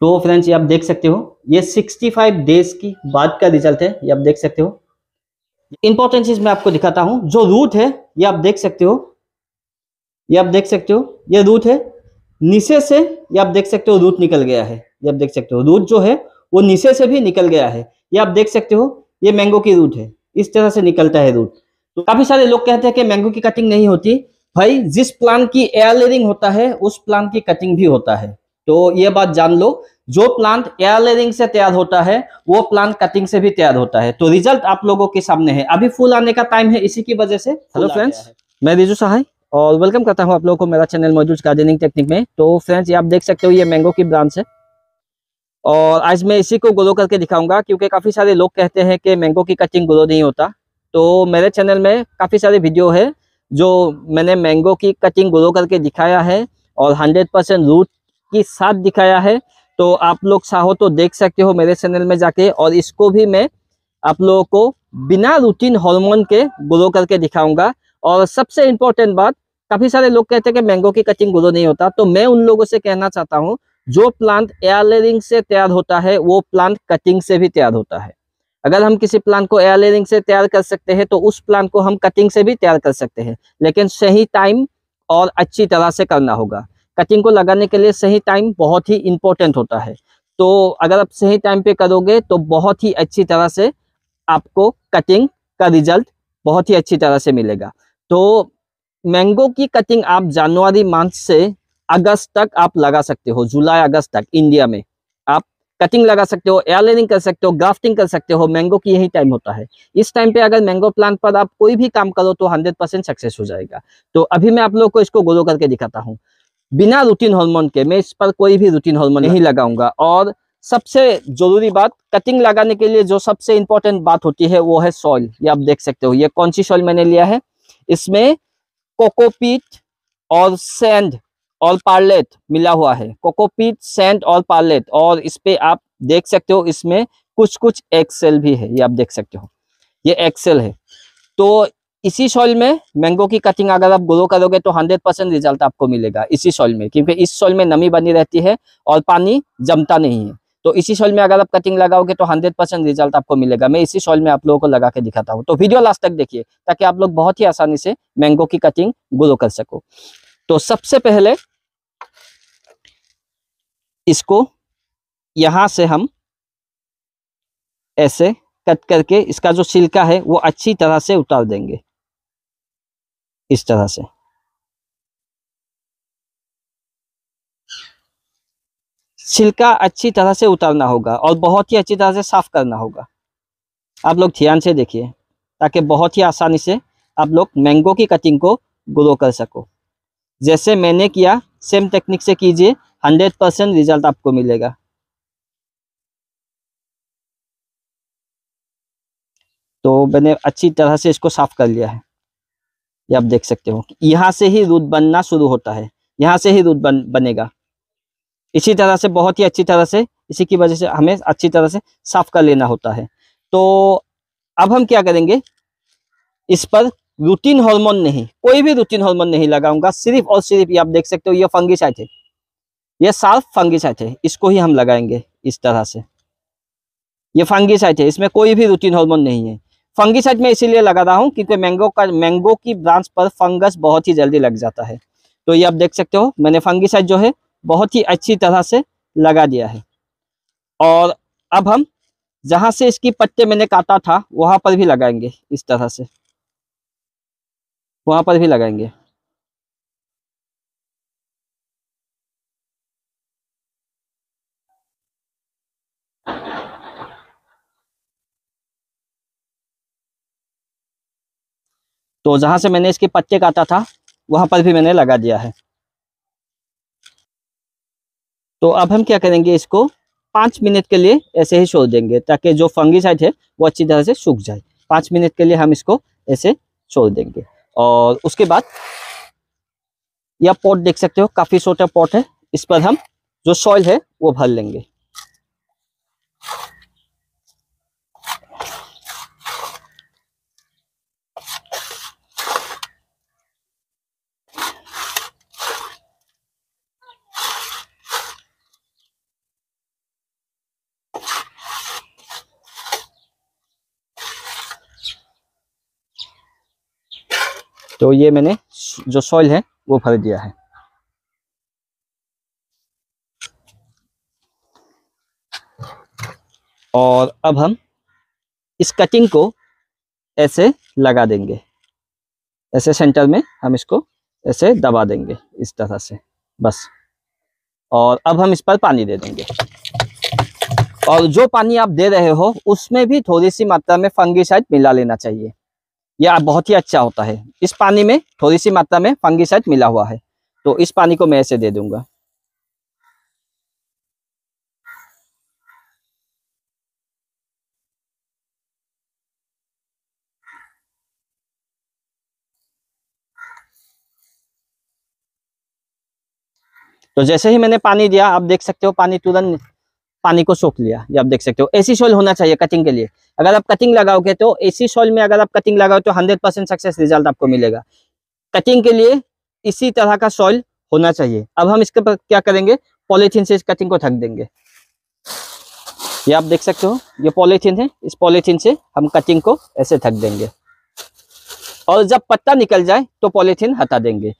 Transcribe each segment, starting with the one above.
तो फ्रेंड्स ये आप देख सकते हो ये 65 डेज की बाद का रिजल्ट है ये आप देख सकते हो इंपॉर्टेंट चीज मैं आपको दिखाता हूं जो रूट है ये आप देख सकते हो ये आप देख सकते हो ये रूट है नीचे से ये आप देख सकते हो रूट निकल गया है ये आप देख सकते हो रूट जो है वो नीचे से भी निकल गया है ये आप देख सकते हो ये मैंगो की रूट है इस तरह से निकलता है रूट तो काफी सारे लोग कहते हैं कि मैंगो की कटिंग नहीं होती भाई जिस प्लान की एयर लेरिंग होता है उस प्लान की कटिंग भी होता है तो ये बात जान लो जो प्लांट एयर लेयरिंग से तैयार होता है वो प्लांट कटिंग से भी तैयार होता है तो रिजल्ट आप लोगों के सामने है अभी फूल आने का टाइम है इसी की वजह से हेलो फ्रेंड्स मैं रिजू सहाय और वेलकम करता हूँ आप लोगों को मेरा चैनल मौजूद गार्डनिंग टेक्निक में तो फ्रेंड्स ये आप देख सकते हो ये मैंगो की ब्रांच है और आज मैं इसी को ग्रो करके दिखाऊंगा क्योंकि काफी सारे लोग कहते हैं कि मैंगो की कटिंग ग्रो नहीं होता तो मेरे चैनल में काफी सारे वीडियो है जो मैंने मैंगो की कटिंग ग्रो करके दिखाया है और 100 परसेंट रूट के साथ दिखाया है तो आप लोग चाहो तो देख सकते हो मेरे चैनल में जाके और इसको भी मैं आप लोगों को बिना रूटीन हार्मोन के ग्रो करके दिखाऊंगा और सबसे इम्पोर्टेंट बात काफ़ी सारे लोग कहते हैं कि मैंगो की कटिंग ग्रो नहीं होता तो मैं उन लोगों से कहना चाहता हूँ जो प्लांट एयरलेरिंग से तैयार होता है वो प्लांट कटिंग से भी तैयार होता है अगर हम किसी प्लांट को एयरलेरिंग से तैयार कर सकते हैं तो उस प्लांट को हम कटिंग से भी तैयार कर सकते हैं लेकिन सही टाइम और अच्छी तरह से करना होगा कटिंग को लगाने के लिए सही टाइम बहुत ही इम्पोर्टेंट होता है तो अगर आप सही टाइम पे करोगे तो बहुत ही अच्छी तरह से आपको कटिंग का रिजल्ट बहुत ही अच्छी तरह से मिलेगा तो मैंगो की कटिंग आप जनवरी मंथ से अगस्त तक आप लगा सकते हो जुलाई अगस्त तक इंडिया में आप कटिंग लगा सकते हो एयरलाइनिंग कर सकते हो ग्राफ्टिंग कर सकते हो मैंगो की यही टाइम होता है इस टाइम पे अगर मैंगो प्लांट पर आप कोई भी काम करो तो 100 परसेंट सक्सेस हो जाएगा तो अभी मैं आप लोग को इसको गोलो करके दिखाता हूँ बिना रूटीन हार्मोन के मैं इस पर कोई भी रूटीन हार्मोन नहीं लगाऊंगा और सबसे जरूरी बात कटिंग लगाने के लिए जो सबसे इंपॉर्टेंट बात होती है वो है सॉइल ये आप देख सकते हो ये कौन सी सॉइल मैंने लिया है इसमें कोकोपीट और सैंड और पार्लेट मिला हुआ है कोकोपीट सैंड और पार्लेट और इस पे आप देख सकते हो इसमें कुछ कुछ एक्सेल भी है ये आप देख सकते हो ये एक्सेल है तो इसी सॉइल में मैंगो की कटिंग अगर आप ग्रो करोगे तो 100 परसेंट रिजल्ट आपको मिलेगा इसी सॉइल में क्योंकि इस सॉइल में नमी बनी रहती है और पानी जमता नहीं है तो इसी सॉइल में अगर आप कटिंग लगाओगे तो 100 परसेंट रिजल्ट आपको मिलेगा मैं इसी सॉइल में आप लोगों को लगा के दिखाता हूँ तो वीडियो लास्ट तक देखिए ताकि आप लोग बहुत ही आसानी से मैंगो की कटिंग ग्रो कर सको तो सबसे पहले इसको यहां से हम ऐसे कट करके इसका जो सिल्का है वो अच्छी तरह से उतार देंगे इस तरह से छिलका अच्छी तरह से उतारना होगा और बहुत ही अच्छी तरह से साफ करना होगा आप लोग ध्यान से देखिए ताकि बहुत ही आसानी से आप लोग मैंगो की कटिंग को ग्रो कर सको जैसे मैंने किया सेम टेक्निक से कीजिए हंड्रेड परसेंट रिजल्ट आपको मिलेगा तो मैंने अच्छी तरह से इसको साफ कर लिया है ये आप देख सकते हो यहाँ से ही दूध बनना शुरू होता है यहाँ से ही दूध बन, बनेगा इसी तरह से बहुत ही अच्छी तरह से इसी की वजह से हमें अच्छी तरह से साफ कर लेना होता है तो अब हम क्या करेंगे इस पर रूटीन हार्मोन नहीं कोई भी रूटीन हार्मोन नहीं लगाऊंगा सिर्फ और सिर्फ ये आप देख सकते हो ये फंगिसाइड है ये साफ फंगिसाइड है इसको ही हम लगाएंगे इस तरह से ये फंगिसाइड है इसमें कोई भी रूटीन हार्मोन नहीं है फंगीसाइड में इसीलिए लगा रहा हूँ क्योंकि मैंगो का मैंगो की ब्रांच पर फंगस बहुत ही जल्दी लग जाता है तो ये आप देख सकते हो मैंने फंगीसाइड जो है बहुत ही अच्छी तरह से लगा दिया है और अब हम जहां से इसकी पत्ते मैंने काटा था वहां पर भी लगाएंगे इस तरह से वहां पर भी लगाएंगे तो जहां से मैंने इसके पत्ते काटा था वहां पर भी मैंने लगा दिया है तो अब हम क्या करेंगे इसको पाँच मिनट के लिए ऐसे ही छोड़ देंगे ताकि जो साइड है वो अच्छी तरह से सूख जाए पांच मिनट के लिए हम इसको ऐसे छोड़ देंगे और उसके बाद यह पॉट देख सकते हो काफ़ी छोटा पॉट है इस पर हम जो सॉइल है वो भर लेंगे तो ये मैंने जो सॉइल है वो भर दिया है और अब हम इस कटिंग को ऐसे लगा देंगे ऐसे सेंटर में हम इसको ऐसे दबा देंगे इस तरह से बस और अब हम इस पर पानी दे देंगे और जो पानी आप दे रहे हो उसमें भी थोड़ी सी मात्रा में फंगिसाइड मिला लेना चाहिए यह बहुत ही अच्छा होता है इस पानी में थोड़ी सी मात्रा में फंगिसाइड मिला हुआ है तो इस पानी को मैं ऐसे दे दूंगा तो जैसे ही मैंने पानी दिया आप देख सकते हो पानी तुरंत पानी को सोख लिया ये आप देख सकते हो एसी सॉइल होना चाहिए कटिंग के लिए अगर आप कटिंग लगाओगे तो एसी सॉइल में अगर आप कटिंग लगाओ तो हंड्रेड परसेंट सक्सेस रिजल्ट आपको मिलेगा कटिंग के लिए इसी तरह का सॉइल होना चाहिए अब हम इसके पर क्या करेंगे पॉलीथीन से इस कटिंग को थक देंगे ये आप देख सकते हो ये पॉलीथीन है इस पॉलीथीन से हम कटिंग को ऐसे थक देंगे और जब पत्ता निकल जाए तो पॉलीथीन हटा देंगे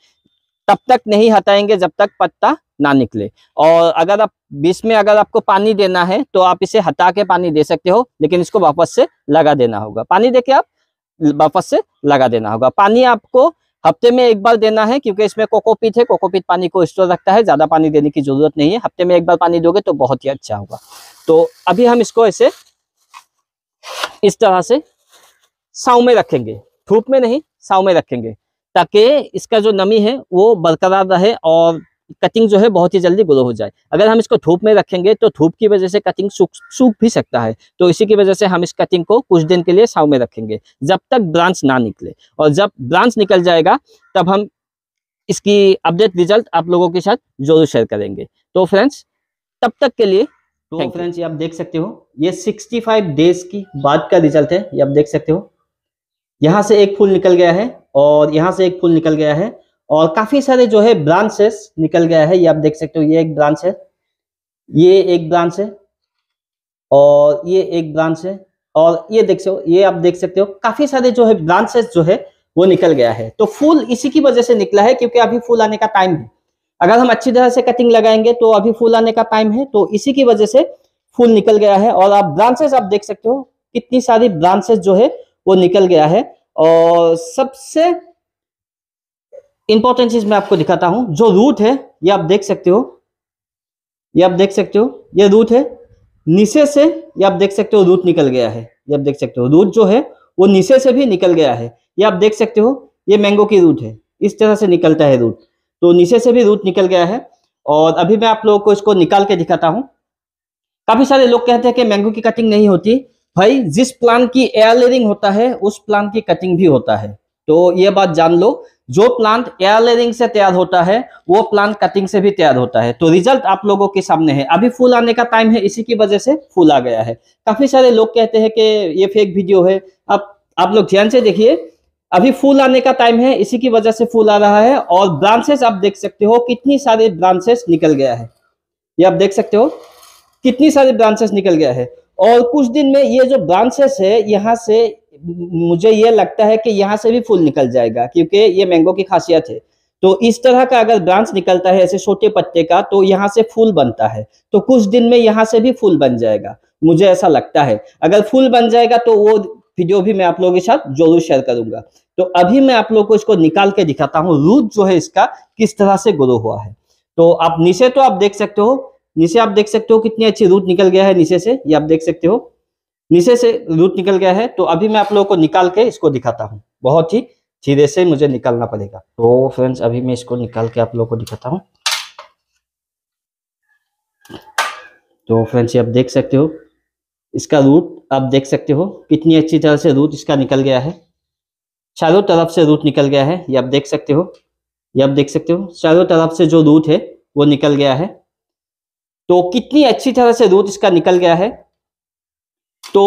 तब तक नहीं हटाएंगे जब तक पत्ता ना निकले और अगर आप बीच में अगर आपको पानी देना है तो आप इसे हटा के पानी दे सकते हो लेकिन इसको वापस से लगा देना होगा पानी देके आप वापस से लगा देना होगा पानी आपको हफ्ते में एक बार देना है क्योंकि इसमें कोकोपीट है कोकोपीट पानी को स्टोर रखता है ज़्यादा पानी देने की ज़रूरत नहीं है हफ्ते में एक बार पानी दोगे तो बहुत ही अच्छा होगा तो अभी हम इसको ऐसे इस तरह से साव में रखेंगे धूप में नहीं साव में रखेंगे ताकि इसका जो नमी है वो बरकरार रहे और कटिंग जो है बहुत ही जल्दी ग्रो हो जाए अगर हम इसको धूप में रखेंगे तो धूप की वजह से कटिंग सूख सूख भी सकता है तो इसी की वजह से हम इस कटिंग को कुछ दिन के लिए साव में रखेंगे जब तक ब्रांच ना निकले और जब ब्रांच निकल जाएगा तब हम इसकी अपडेट रिजल्ट आप लोगों के साथ जरूर शेयर करेंगे तो फ्रेंड्स तब तक के लिए तो फ्रेंड्स ये आप देख सकते हो ये सिक्सटी डेज की बाद का रिजल्ट है ये आप देख सकते हो यहाँ से एक फूल निकल गया है और यहाँ से एक फूल निकल गया है और काफी सारे जो है ब्रांचेस निकल गया है ये आप देख सकते हो ये एक ब्रांच है ये एक ब्रांच है और ये एक ब्रांच है और ये देख सकते हो ये आप देख सकते हो काफी सारे जो है ब्रांचेस जो है वो निकल गया है तो फूल इसी की वजह से निकला है क्योंकि अभी फूल आने का टाइम है अगर हम अच्छी तरह से कटिंग लगाएंगे तो अभी फूल आने का टाइम है तो इसी की वजह से फूल निकल गया है और आप ब्रांचेस आप देख सकते हो कितनी सारी ब्रांचेस जो है वो निकल गया है और सबसे इंपॉर्टेंट चीज मैं आपको दिखाता हूं जो रूट है ये आप देख सकते हो ये आप देख सकते हो ये रूट है नीचे से ये आप देख सकते हो रूट निकल गया है ये आप देख सकते हो रूट जो है वो नीचे से भी निकल गया है ये आप देख सकते हो ये मैंगो की रूट है इस तरह से निकलता है रूट तो नीचे से भी रूट निकल गया है और अभी मैं आप लोगों को इसको निकाल के दिखाता हूँ काफी सारे लोग कहते हैं कि मैंगो की कटिंग नहीं होती भाई जिस प्लान की एयर लेयरिंग होता है उस प्लान की कटिंग भी होता है तो ये बात जान लो जो प्लांट एयर लेयरिंग से तैयार होता है वो प्लांट कटिंग से भी तैयार होता है तो रिजल्ट आप लोगों के सामने है अभी फूल आने का टाइम है इसी की वजह से फूल आ गया है काफी सारे लोग कहते हैं कि ये फेक वीडियो है अब आप लोग ध्यान से देखिए अभी फूल आने का टाइम है इसी की वजह से फूल आ रहा है और ब्रांचेस आप देख सकते हो कितनी सारे ब्रांचेस निकल गया है ये आप देख सकते हो कितनी सारी ब्रांचेस निकल गया है और कुछ दिन में ये जो ब्रांचेस है यहाँ से मुझे ये लगता है कि यहाँ से भी फूल निकल जाएगा क्योंकि ये मैंगो की खासियत है तो इस तरह का अगर ब्रांच निकलता है ऐसे छोटे पत्ते का तो यहाँ से फूल बनता है तो कुछ दिन में यहाँ से भी फूल बन जाएगा मुझे ऐसा लगता है अगर फूल बन जाएगा तो वो वीडियो भी मैं आप लोगों के साथ जरूर शेयर करूंगा तो अभी मैं आप लोगों को इसको निकाल के दिखाता हूँ रूट जो है इसका किस तरह से ग्रो हुआ है तो आप नीचे तो आप देख सकते हो नीचे आप देख सकते हो कितनी अच्छी रूट निकल गया है नीचे से ये आप देख सकते हो नीचे से रूट निकल गया है तो अभी मैं आप लोगों को निकाल के इसको दिखाता हूँ बहुत ही धीरे से मुझे निकालना पड़ेगा तो फ्रेंड्स अभी मैं इसको निकाल के आप लोगों को दिखाता हूँ तो फ्रेंड्स ये आप देख सकते हो इसका रूट आप देख सकते हो कितनी अच्छी तरह से रूट इसका निकल गया है चारों तरफ से रूट निकल गया है ये आप देख सकते हो ये आप देख सकते हो चारों तरफ से जो रूट है वो निकल गया है तो कितनी अच्छी तरह से रूट इसका निकल गया है तो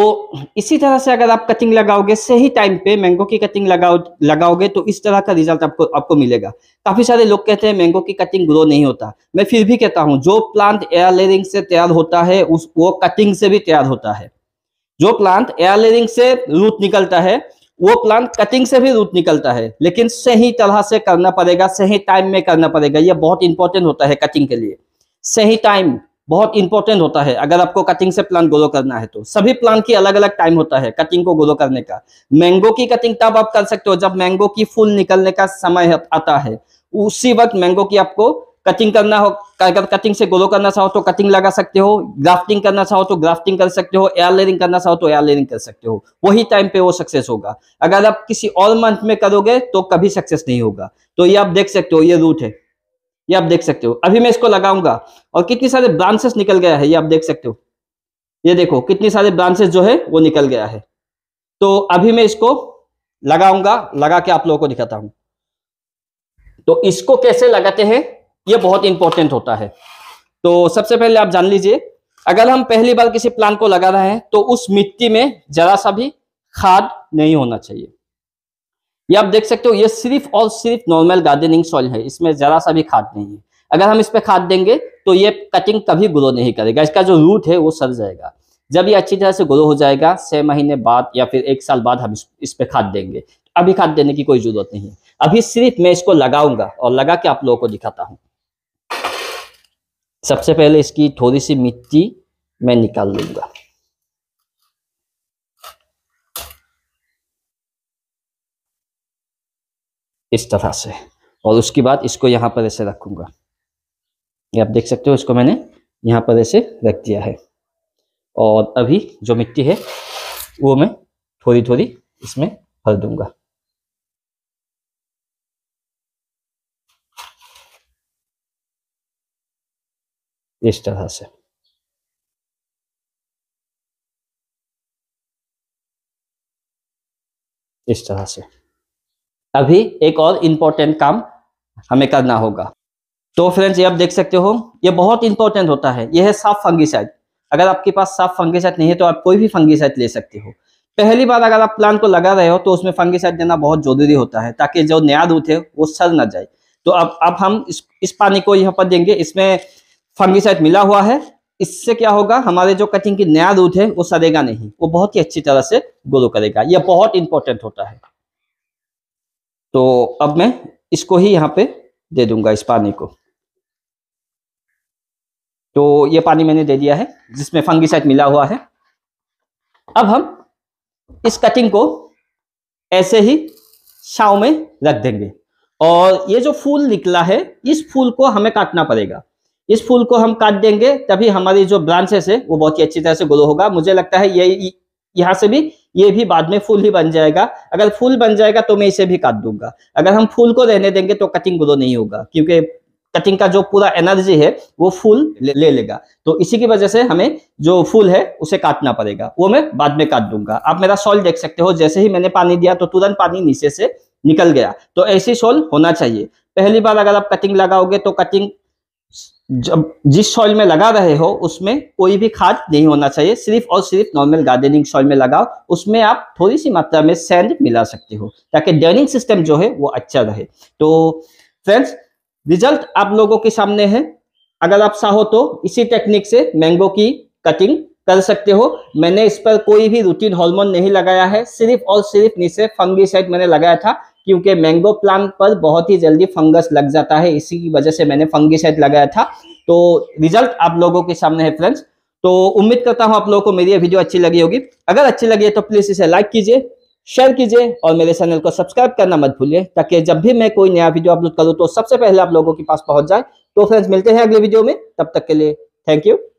इसी तरह से अगर आप कटिंग लगाओगे सही टाइम पे मैंगो की कटिंग लगाओ लगाओगे तो इस तरह का रिजल्ट आपको आपको मिलेगा काफी सारे लोग कहते हैं मैंगो की कटिंग ग्रो नहीं होता मैं फिर भी कहता हूं जो प्लांट एयर लेरिंग से तैयार होता है उस वो कटिंग से भी तैयार होता है जो प्लांट एयर लेरिंग से रूट निकलता है वो प्लांट कटिंग से भी रूट निकलता है लेकिन सही तरह से करना पड़ेगा सही टाइम में करना पड़ेगा यह बहुत इंपॉर्टेंट होता है कटिंग के लिए सही टाइम बहुत इंपॉर्टेंट होता है अगर आपको कटिंग से प्लांट ग्रो करना है तो सभी प्लांट की अलग अलग टाइम होता है कटिंग को ग्रो करने का मैंगो की कटिंग तब आप कर सकते हो जब मैंगो की फूल निकलने का समय आता है उसी वक्त मैंगो की आपको कटिंग करना हो अगर कटिंग से ग्रो करना चाहो तो कटिंग लगा सकते हो ग्राफ्टिंग करना चाहो तो ग्राफ्टिंग कर सकते हो एयर लेरिंग करना चाहो तो एयर लेरिंग कर सकते हो वही टाइम पे वो सक्सेस होगा अगर आप किसी और मंथ में करोगे तो कभी सक्सेस नहीं होगा तो ये आप देख सकते हो ये रूट है ये आप देख सकते हो अभी मैं इसको लगाऊंगा और कितनी सारे ब्रांचेस निकल गया है ये आप देख सकते हो ये देखो कितनी सारे ब्रांचेस जो है वो निकल गया है तो अभी मैं इसको लगाऊंगा लगा के आप लोगों को दिखाता हूं तो इसको कैसे लगाते हैं ये बहुत इंपॉर्टेंट होता है तो सबसे पहले आप जान लीजिए अगर हम पहली बार किसी प्लांट को लगा रहे हैं तो उस मिट्टी में जरा सा भी खाद नहीं होना चाहिए ये आप देख सकते हो ये सिर्फ और सिर्फ नॉर्मल गार्डनिंग सॉइल है इसमें जरा सा भी खाद नहीं है अगर हम इस पर खाद देंगे तो ये कटिंग कभी ग्रो नहीं करेगा इसका जो रूट है वो सड़ जाएगा जब ये अच्छी तरह से ग्रो हो जाएगा छह महीने बाद या फिर एक साल बाद हम इस, पर खाद देंगे अभी खाद देने की कोई जरूरत नहीं है अभी सिर्फ मैं इसको लगाऊंगा और लगा के आप लोगों को दिखाता हूं सबसे पहले इसकी थोड़ी सी मिट्टी मैं निकाल लूंगा इस तरह से और उसके बाद इसको यहाँ पर ऐसे रखूँगा ये आप देख सकते हो इसको मैंने यहाँ पर ऐसे रख दिया है और अभी जो मिट्टी है वो मैं थोड़ी थोड़ी इसमें भर दूंगा इस तरह से इस तरह से अभी एक और इम्पोर्टेंट काम हमें करना होगा तो फ्रेंड्स ये आप देख सकते हो ये बहुत इंपॉर्टेंट होता है ये है साफ फंगिसाइड अगर आपके पास साफ फंगीसाइड नहीं है तो आप कोई भी फंगीसाइड ले सकते हो पहली बार अगर आप प्लांट को लगा रहे हो तो उसमें फंगीसाइड देना बहुत जरूरी होता है ताकि जो नया दूध है वो सड़ ना जाए तो अब अब हम इस इस पानी को यहाँ पर देंगे इसमें फंगीसाइड मिला हुआ है इससे क्या होगा हमारे जो कटिंग की नया दूध है वो सड़ेगा नहीं वो बहुत ही अच्छी तरह से ग्रो करेगा यह बहुत इंपॉर्टेंट होता है तो अब मैं इसको ही यहाँ पे दे दूंगा इस पानी को तो ये पानी मैंने दे दिया है जिसमें फंगिसाइड मिला हुआ है अब हम इस कटिंग को ऐसे ही छाव में रख देंगे और ये जो फूल निकला है इस फूल को हमें काटना पड़ेगा इस फूल को हम काट देंगे तभी हमारी जो ब्रांचेस है वो बहुत ही अच्छी तरह से ग्रो होगा मुझे लगता है ये यहाँ से भी ये भी बाद में फूल ही बन जाएगा अगर फूल बन जाएगा तो मैं इसे भी काट दूंगा अगर हम फूल को रहने देंगे तो कटिंग ग्रो नहीं होगा क्योंकि कटिंग का जो पूरा एनर्जी है वो फूल ले, ले लेगा तो इसी की वजह से हमें जो फूल है उसे काटना पड़ेगा वो मैं बाद में काट दूंगा आप मेरा सॉल देख सकते हो जैसे ही मैंने पानी दिया तो तुरंत पानी नीचे से निकल गया तो ऐसी सॉल होना चाहिए पहली बार अगर आप कटिंग लगाओगे तो कटिंग जब जिस सॉइल में लगा रहे हो उसमें कोई भी खाद नहीं होना चाहिए सिर्फ और सिर्फ नॉर्मल गार्डनिंग सॉइल में लगाओ उसमें आप थोड़ी सी मात्रा में सैंड मिला सकते हो ताकि ड्रेनिंग सिस्टम जो है वो अच्छा रहे तो फ्रेंड्स रिजल्ट आप लोगों के सामने है अगर आप चाहो तो इसी टेक्निक से मैंगो की कटिंग कर सकते हो मैंने इस पर कोई भी रूटीन हॉर्मोन नहीं लगाया है सिर्फ और सिर्फ नीचे फंगी मैंने लगाया था क्योंकि मैंगो प्लांट पर बहुत ही जल्दी फंगस लग जाता है इसी की वजह से मैंने फंगिसाइड लगाया था तो रिजल्ट आप लोगों के सामने है फ्रेंड्स तो उम्मीद करता हूं आप लोगों को मेरी यह वीडियो अच्छी लगी होगी अगर अच्छी लगी है तो प्लीज इसे लाइक कीजिए शेयर कीजिए और मेरे चैनल को सब्सक्राइब करना मत भूलिए ताकि जब भी मैं कोई नया वीडियो अपलोड करूँ तो सबसे पहले आप लोगों के पास पहुंच जाए तो फ्रेंड्स मिलते हैं अगले वीडियो में तब तक के लिए थैंक यू